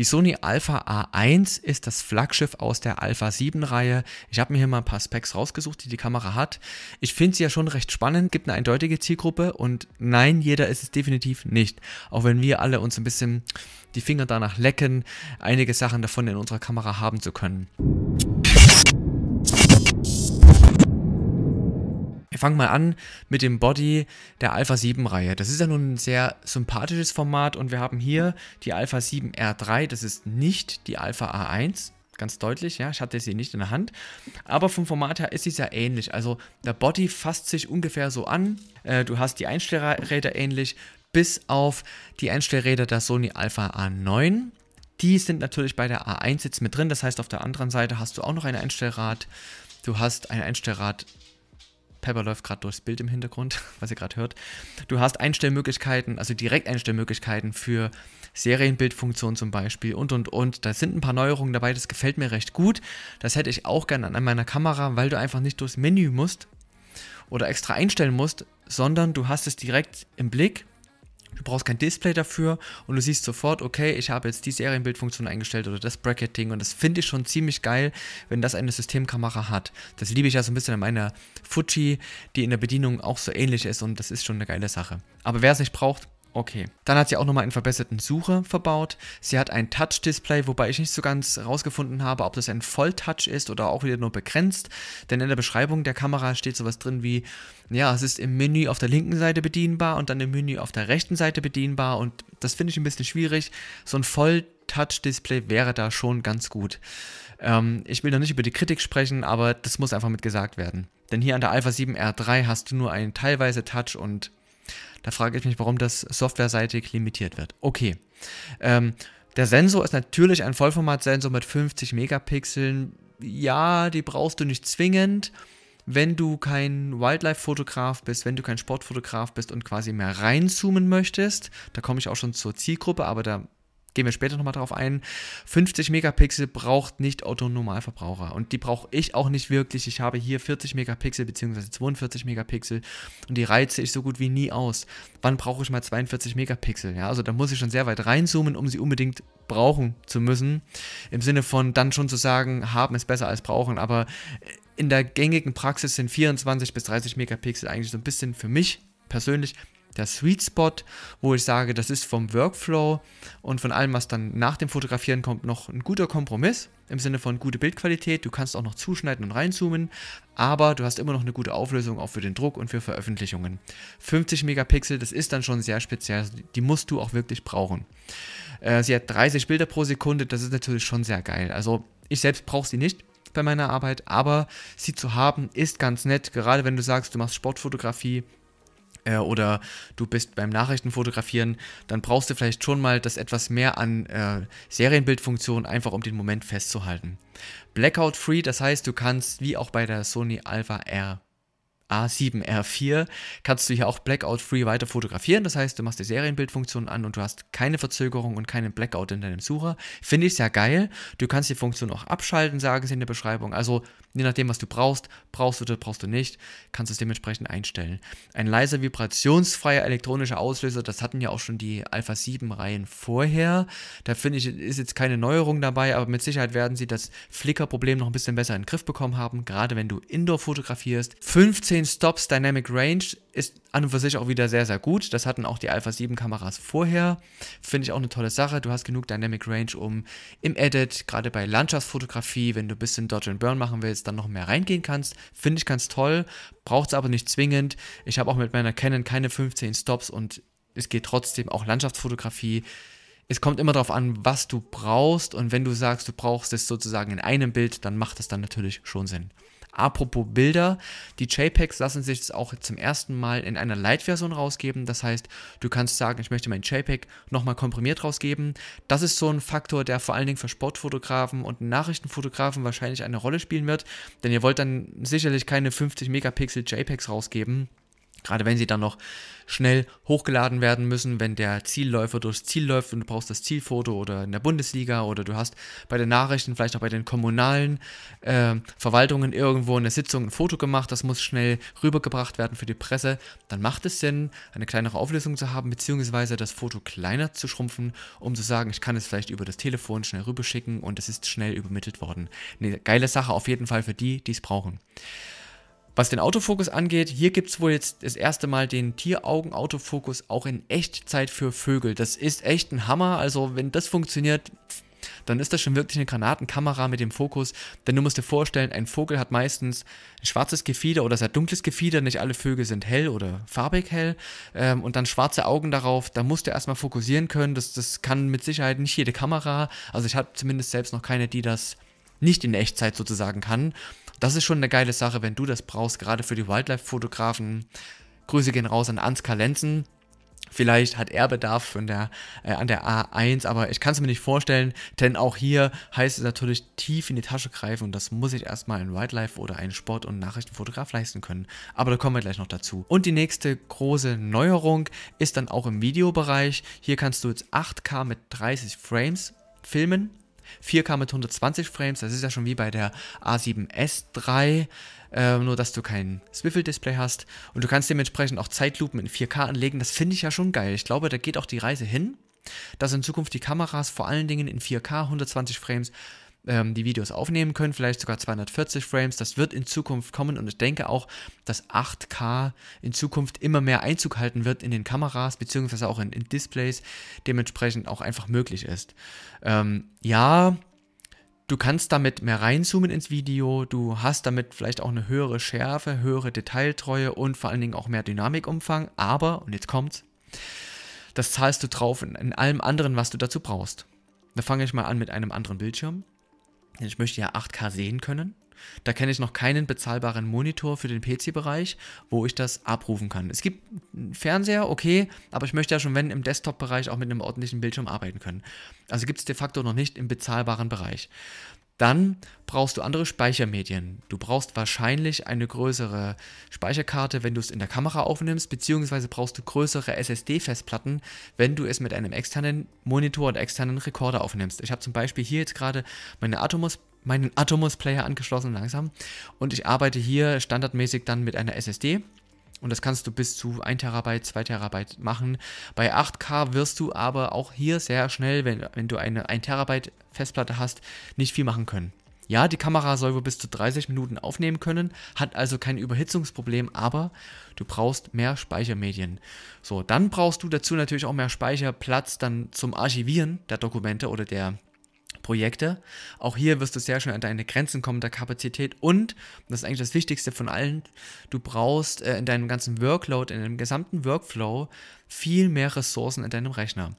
Die Sony Alpha A1 ist das Flaggschiff aus der Alpha 7 Reihe. Ich habe mir hier mal ein paar Specs rausgesucht, die die Kamera hat. Ich finde sie ja schon recht spannend, gibt eine eindeutige Zielgruppe und nein, jeder ist es definitiv nicht. Auch wenn wir alle uns ein bisschen die Finger danach lecken, einige Sachen davon in unserer Kamera haben zu können. Wir mal an mit dem Body der Alpha 7 Reihe. Das ist ja nun ein sehr sympathisches Format und wir haben hier die Alpha 7 R3. Das ist nicht die Alpha A1, ganz deutlich. Ja, ich hatte sie nicht in der Hand. Aber vom Format her ist sie sehr ähnlich. Also der Body fasst sich ungefähr so an. Äh, du hast die Einstellräder ähnlich, bis auf die Einstellräder der Sony Alpha A9. Die sind natürlich bei der A1 jetzt mit drin. Das heißt, auf der anderen Seite hast du auch noch ein Einstellrad. Du hast ein Einstellrad Pepper läuft gerade durchs Bild im Hintergrund, was ihr gerade hört. Du hast Einstellmöglichkeiten, also Direkteinstellmöglichkeiten für Serienbildfunktion zum Beispiel und und und. Da sind ein paar Neuerungen dabei, das gefällt mir recht gut. Das hätte ich auch gerne an meiner Kamera, weil du einfach nicht durchs Menü musst oder extra einstellen musst, sondern du hast es direkt im Blick Du brauchst kein Display dafür und du siehst sofort, okay, ich habe jetzt die Serienbildfunktion eingestellt oder das Bracketing und das finde ich schon ziemlich geil, wenn das eine Systemkamera hat. Das liebe ich ja so ein bisschen an meiner Fuji, die in der Bedienung auch so ähnlich ist und das ist schon eine geile Sache. Aber wer es nicht braucht, Okay. Dann hat sie auch nochmal einen verbesserten Sucher verbaut. Sie hat ein Touch-Display, wobei ich nicht so ganz rausgefunden habe, ob das ein Volltouch ist oder auch wieder nur begrenzt. Denn in der Beschreibung der Kamera steht sowas drin wie, ja, es ist im Menü auf der linken Seite bedienbar und dann im Menü auf der rechten Seite bedienbar. Und das finde ich ein bisschen schwierig. So ein Voll-Touch-Display wäre da schon ganz gut. Ähm, ich will noch nicht über die Kritik sprechen, aber das muss einfach mit gesagt werden. Denn hier an der Alpha 7 R3 hast du nur einen teilweise Touch und da frage ich mich, warum das softwareseitig limitiert wird. Okay. Ähm, der Sensor ist natürlich ein Vollformatsensor mit 50 Megapixeln. Ja, die brauchst du nicht zwingend, wenn du kein Wildlife-Fotograf bist, wenn du kein Sportfotograf bist und quasi mehr reinzoomen möchtest. Da komme ich auch schon zur Zielgruppe, aber da Gehen wir später nochmal drauf ein. 50 Megapixel braucht nicht Autonormalverbraucher. Und die brauche ich auch nicht wirklich. Ich habe hier 40 Megapixel bzw. 42 Megapixel und die reize ich so gut wie nie aus. Wann brauche ich mal 42 Megapixel? Ja, also da muss ich schon sehr weit reinzoomen, um sie unbedingt brauchen zu müssen. Im Sinne von dann schon zu sagen, haben ist besser als brauchen. Aber in der gängigen Praxis sind 24 bis 30 Megapixel eigentlich so ein bisschen für mich persönlich der Sweet Spot, wo ich sage, das ist vom Workflow und von allem, was dann nach dem Fotografieren kommt, noch ein guter Kompromiss im Sinne von gute Bildqualität. Du kannst auch noch zuschneiden und reinzoomen, aber du hast immer noch eine gute Auflösung auch für den Druck und für Veröffentlichungen. 50 Megapixel, das ist dann schon sehr speziell, die musst du auch wirklich brauchen. Äh, sie hat 30 Bilder pro Sekunde, das ist natürlich schon sehr geil. Also ich selbst brauche sie nicht, bei meiner Arbeit, aber sie zu haben ist ganz nett, gerade wenn du sagst, du machst Sportfotografie, äh, oder du bist beim Nachrichtenfotografieren, dann brauchst du vielleicht schon mal das etwas mehr an äh, Serienbildfunktion, einfach um den Moment festzuhalten. Blackout-free, das heißt, du kannst wie auch bei der Sony Alpha R A7R4 kannst du hier auch Blackout-Free weiter fotografieren. Das heißt, du machst die Serienbildfunktion an und du hast keine Verzögerung und keinen Blackout in deinem Sucher. Finde ich sehr geil. Du kannst die Funktion auch abschalten, sagen sie in der Beschreibung. Also je nachdem, was du brauchst, brauchst du das, brauchst du nicht, kannst du es dementsprechend einstellen. Ein leiser, vibrationsfreier elektronischer Auslöser, das hatten ja auch schon die Alpha 7-Reihen vorher. Da finde ich, ist jetzt keine Neuerung dabei, aber mit Sicherheit werden sie das Flicker-Problem noch ein bisschen besser in den Griff bekommen haben, gerade wenn du Indoor fotografierst. 15 den Stops Dynamic Range ist an und für sich auch wieder sehr, sehr gut. Das hatten auch die Alpha 7 Kameras vorher. Finde ich auch eine tolle Sache. Du hast genug Dynamic Range, um im Edit, gerade bei Landschaftsfotografie, wenn du ein bisschen Dodge and Burn machen willst, dann noch mehr reingehen kannst. Finde ich ganz toll. Braucht es aber nicht zwingend. Ich habe auch mit meiner Canon keine 15 Stops und es geht trotzdem auch Landschaftsfotografie. Es kommt immer darauf an, was du brauchst. Und wenn du sagst, du brauchst es sozusagen in einem Bild, dann macht es dann natürlich schon Sinn. Apropos Bilder, die JPEGs lassen sich jetzt auch zum ersten Mal in einer Light-Version rausgeben. Das heißt, du kannst sagen, ich möchte mein JPEG nochmal komprimiert rausgeben. Das ist so ein Faktor, der vor allen Dingen für Sportfotografen und Nachrichtenfotografen wahrscheinlich eine Rolle spielen wird, denn ihr wollt dann sicherlich keine 50 Megapixel JPEGs rausgeben Gerade wenn sie dann noch schnell hochgeladen werden müssen, wenn der Zielläufer durchs Ziel läuft und du brauchst das Zielfoto oder in der Bundesliga oder du hast bei den Nachrichten, vielleicht auch bei den kommunalen äh, Verwaltungen irgendwo in der Sitzung ein Foto gemacht, das muss schnell rübergebracht werden für die Presse, dann macht es Sinn, eine kleinere Auflösung zu haben, beziehungsweise das Foto kleiner zu schrumpfen, um zu sagen, ich kann es vielleicht über das Telefon schnell rüberschicken und es ist schnell übermittelt worden. Eine geile Sache auf jeden Fall für die, die es brauchen. Was den Autofokus angeht, hier gibt es wohl jetzt das erste Mal den Tieraugen-Autofokus auch in Echtzeit für Vögel. Das ist echt ein Hammer. Also wenn das funktioniert, dann ist das schon wirklich eine Granatenkamera mit dem Fokus. Denn du musst dir vorstellen, ein Vogel hat meistens ein schwarzes Gefieder oder sehr dunkles Gefieder. Nicht alle Vögel sind hell oder farbig hell. Ähm, und dann schwarze Augen darauf. Da musst du erstmal fokussieren können. Das, das kann mit Sicherheit nicht jede Kamera. Also ich habe zumindest selbst noch keine, die das nicht in Echtzeit sozusagen kann das ist schon eine geile Sache, wenn du das brauchst, gerade für die Wildlife-Fotografen. Grüße gehen raus an Ansgar Lenzen. Vielleicht hat er Bedarf von der, äh, an der A1, aber ich kann es mir nicht vorstellen, denn auch hier heißt es natürlich tief in die Tasche greifen und das muss ich erstmal in Wildlife oder einen Sport- und Nachrichtenfotograf leisten können. Aber da kommen wir gleich noch dazu. Und die nächste große Neuerung ist dann auch im Videobereich. Hier kannst du jetzt 8K mit 30 Frames filmen 4K mit 120 Frames, das ist ja schon wie bei der A7S 3, äh, nur dass du kein Swivel-Display hast. Und du kannst dementsprechend auch Zeitlupen in 4K anlegen. Das finde ich ja schon geil. Ich glaube, da geht auch die Reise hin, dass in Zukunft die Kameras vor allen Dingen in 4K 120 Frames ähm, die Videos aufnehmen können, vielleicht sogar 240 Frames. Das wird in Zukunft kommen und ich denke auch, dass 8K in Zukunft immer mehr Einzug halten wird in den Kameras, beziehungsweise auch in, in Displays, dementsprechend auch einfach möglich ist. Ähm, ja, Du kannst damit mehr reinzoomen ins Video, du hast damit vielleicht auch eine höhere Schärfe, höhere Detailtreue und vor allen Dingen auch mehr Dynamikumfang, aber, und jetzt kommt's, das zahlst du drauf in, in allem anderen, was du dazu brauchst. Da fange ich mal an mit einem anderen Bildschirm. Ich möchte ja 8K sehen können. Da kenne ich noch keinen bezahlbaren Monitor für den PC-Bereich, wo ich das abrufen kann. Es gibt einen Fernseher, okay, aber ich möchte ja schon, wenn im Desktop-Bereich auch mit einem ordentlichen Bildschirm arbeiten können. Also gibt es de facto noch nicht im bezahlbaren Bereich. Dann brauchst du andere Speichermedien. Du brauchst wahrscheinlich eine größere Speicherkarte, wenn du es in der Kamera aufnimmst, beziehungsweise brauchst du größere SSD-Festplatten, wenn du es mit einem externen Monitor und externen Rekorder aufnimmst. Ich habe zum Beispiel hier jetzt gerade meine Atomos meinen Atomos Player angeschlossen langsam und ich arbeite hier standardmäßig dann mit einer SSD und das kannst du bis zu 1 Terabyte, 2 Terabyte machen. Bei 8K wirst du aber auch hier sehr schnell, wenn, wenn du eine 1 Terabyte Festplatte hast, nicht viel machen können. Ja, die Kamera soll wohl bis zu 30 Minuten aufnehmen können, hat also kein Überhitzungsproblem, aber du brauchst mehr Speichermedien. So, dann brauchst du dazu natürlich auch mehr Speicherplatz dann zum Archivieren der Dokumente oder der Projekte. Auch hier wirst du sehr schnell an deine Grenzen kommen der Kapazität und, das ist eigentlich das Wichtigste von allen, du brauchst äh, in deinem ganzen Workload, in deinem gesamten Workflow viel mehr Ressourcen in deinem Rechner.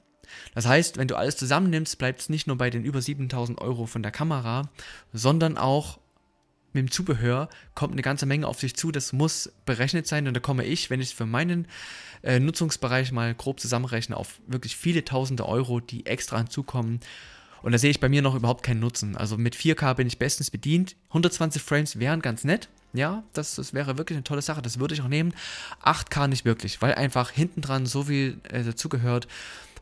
Das heißt, wenn du alles zusammennimmst, bleibt es nicht nur bei den über 7000 Euro von der Kamera, sondern auch mit dem Zubehör kommt eine ganze Menge auf dich zu. Das muss berechnet sein und da komme ich, wenn ich es für meinen äh, Nutzungsbereich mal grob zusammenrechne, auf wirklich viele tausende Euro, die extra hinzukommen und da sehe ich bei mir noch überhaupt keinen Nutzen. Also mit 4K bin ich bestens bedient. 120 Frames wären ganz nett. Ja, das, das wäre wirklich eine tolle Sache. Das würde ich auch nehmen. 8K nicht wirklich, weil einfach hinten dran so viel äh, dazugehört,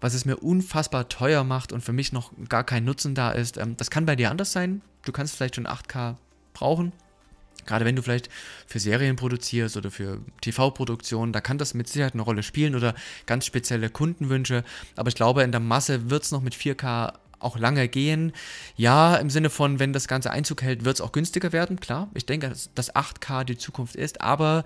was es mir unfassbar teuer macht und für mich noch gar kein Nutzen da ist. Ähm, das kann bei dir anders sein. Du kannst vielleicht schon 8K brauchen. Gerade wenn du vielleicht für Serien produzierst oder für TV-Produktionen, da kann das mit Sicherheit eine Rolle spielen oder ganz spezielle Kundenwünsche. Aber ich glaube, in der Masse wird es noch mit 4K auch lange gehen. Ja, im Sinne von, wenn das Ganze Einzug hält, wird es auch günstiger werden, klar. Ich denke, dass, 8K die Zukunft ist, aber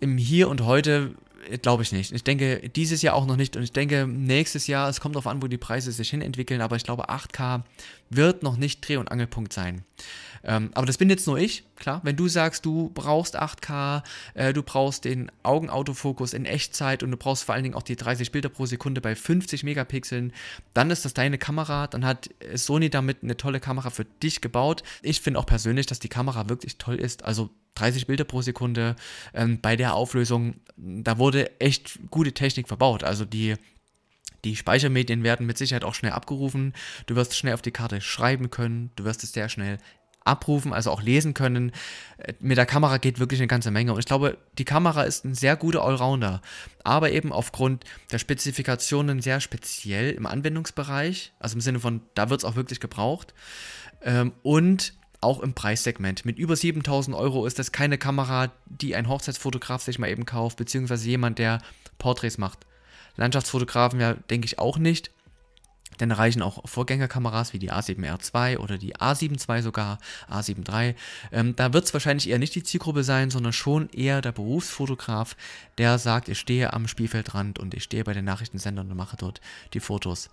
im Hier und Heute äh, glaube ich nicht. Ich denke, dieses Jahr auch noch nicht und ich denke, nächstes Jahr, es kommt darauf an, wo die Preise sich hinentwickeln, aber ich glaube, 8K wird noch nicht Dreh- und Angelpunkt sein. Ähm, aber das bin jetzt nur ich, klar. Wenn du sagst, du brauchst 8K, äh, du brauchst den Augenautofokus in Echtzeit und du brauchst vor allen Dingen auch die 30 Bilder pro Sekunde bei 50 Megapixeln, dann ist das deine Kamera. Dann hat Sony damit eine tolle Kamera für dich gebaut. Ich finde auch persönlich, dass die Kamera wirklich toll ist. Also 30 Bilder pro Sekunde ähm, bei der Auflösung, da wurde echt gute Technik verbaut. Also die die Speichermedien werden mit Sicherheit auch schnell abgerufen. Du wirst schnell auf die Karte schreiben können. Du wirst es sehr schnell abrufen, also auch lesen können. Äh, mit der Kamera geht wirklich eine ganze Menge. Und ich glaube, die Kamera ist ein sehr guter Allrounder. Aber eben aufgrund der Spezifikationen sehr speziell im Anwendungsbereich. Also im Sinne von, da wird es auch wirklich gebraucht. Ähm, und auch im Preissegment. Mit über 7000 Euro ist das keine Kamera, die ein Hochzeitsfotograf sich mal eben kauft, beziehungsweise jemand, der Porträts macht. Landschaftsfotografen ja, denke ich, auch nicht. Denn reichen auch Vorgängerkameras wie die A7R2 oder die a 72 sogar, a 73 Ähm, da wird es wahrscheinlich eher nicht die Zielgruppe sein, sondern schon eher der Berufsfotograf, der sagt, ich stehe am Spielfeldrand und ich stehe bei den Nachrichtensendern und mache dort die Fotos.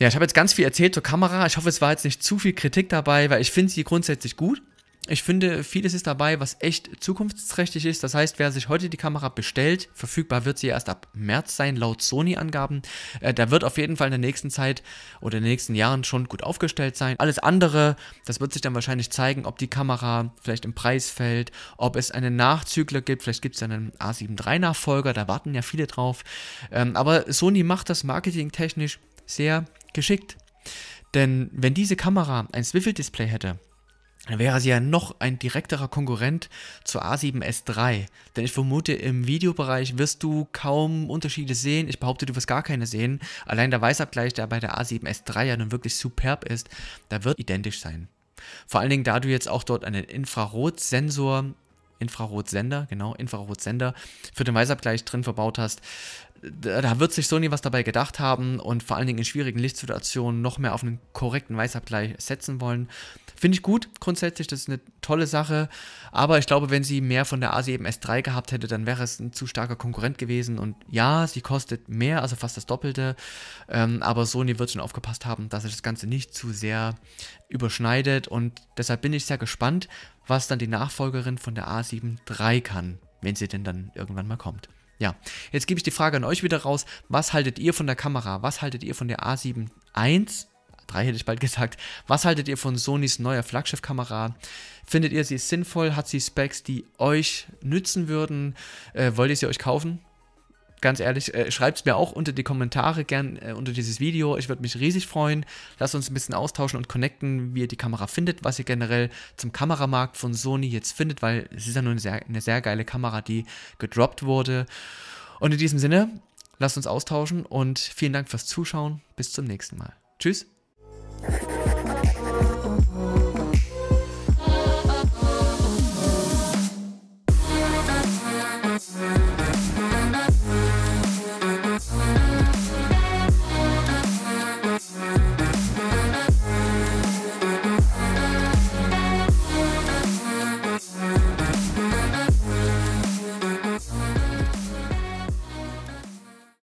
Ja, ich habe jetzt ganz viel erzählt zur Kamera. Ich hoffe, es war jetzt nicht zu viel Kritik dabei, weil ich finde sie grundsätzlich gut. Ich finde, vieles ist dabei, was echt zukunftsträchtig ist. Das heißt, wer sich heute die Kamera bestellt, verfügbar wird sie erst ab März sein, laut Sony-Angaben. Äh, da wird auf jeden Fall in der nächsten Zeit oder in den nächsten Jahren schon gut aufgestellt sein. Alles andere, das wird sich dann wahrscheinlich zeigen, ob die Kamera vielleicht im Preis fällt, ob es einen Nachzügler gibt. Vielleicht gibt es einen a 7 III nachfolger da warten ja viele drauf. Ähm, aber Sony macht das marketingtechnisch sehr geschickt. Denn wenn diese Kamera ein Swivel-Display hätte, dann wäre sie ja noch ein direkterer Konkurrent zur A7S3. Denn ich vermute, im Videobereich wirst du kaum Unterschiede sehen. Ich behaupte, du wirst gar keine sehen. Allein der Weißabgleich, der bei der A7S3 ja nun wirklich superb ist, der wird identisch sein. Vor allen Dingen, da du jetzt auch dort einen Infrarotsensor Infrarotsender, genau, Infrarotsender für den Weißabgleich drin verbaut hast. Da wird sich Sony was dabei gedacht haben und vor allen Dingen in schwierigen Lichtsituationen noch mehr auf einen korrekten Weißabgleich setzen wollen. Finde ich gut, grundsätzlich, das ist eine tolle Sache. Aber ich glaube, wenn sie mehr von der A7S3 gehabt hätte, dann wäre es ein zu starker Konkurrent gewesen. Und ja, sie kostet mehr, also fast das Doppelte. Ähm, aber Sony wird schon aufgepasst haben, dass sich das Ganze nicht zu sehr überschneidet. Und deshalb bin ich sehr gespannt, was dann die Nachfolgerin von der A7 III kann, wenn sie denn dann irgendwann mal kommt. Ja, jetzt gebe ich die Frage an euch wieder raus. Was haltet ihr von der Kamera? Was haltet ihr von der A7 I? 3 hätte ich bald gesagt. Was haltet ihr von Sonys neuer Flaggschiffkamera? Findet ihr sie sinnvoll? Hat sie Specs, die euch nützen würden? Äh, wollt ihr sie euch kaufen? ganz ehrlich, äh, schreibt es mir auch unter die Kommentare gern äh, unter dieses Video. Ich würde mich riesig freuen. Lasst uns ein bisschen austauschen und connecten, wie ihr die Kamera findet, was ihr generell zum Kameramarkt von Sony jetzt findet, weil es ist ja nur eine sehr, eine sehr geile Kamera, die gedroppt wurde. Und in diesem Sinne, lasst uns austauschen und vielen Dank fürs Zuschauen. Bis zum nächsten Mal. Tschüss.